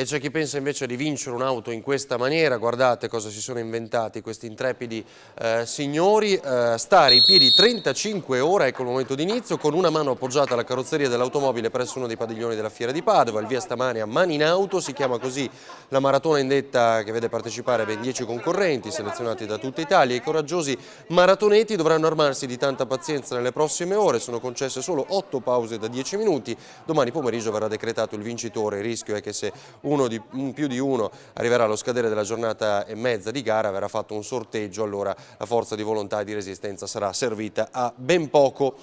E c'è chi pensa invece di vincere un'auto in questa maniera, guardate cosa si sono inventati questi intrepidi eh, signori, eh, stare in piedi 35 ore, ecco il momento d'inizio, con una mano appoggiata alla carrozzeria dell'automobile presso uno dei padiglioni della Fiera di Padova, il via stamani a Mani in Auto, si chiama così la maratona indetta che vede partecipare ben 10 concorrenti selezionati da tutta Italia, i coraggiosi maratoneti dovranno armarsi di tanta pazienza nelle prossime ore, sono concesse solo 8 pause da 10 minuti, domani pomeriggio verrà decretato il vincitore, il rischio è che se di, mm, più di uno arriverà allo scadere della giornata e mezza di gara, verrà fatto un sorteggio, allora la forza di volontà e di resistenza sarà servita a ben poco.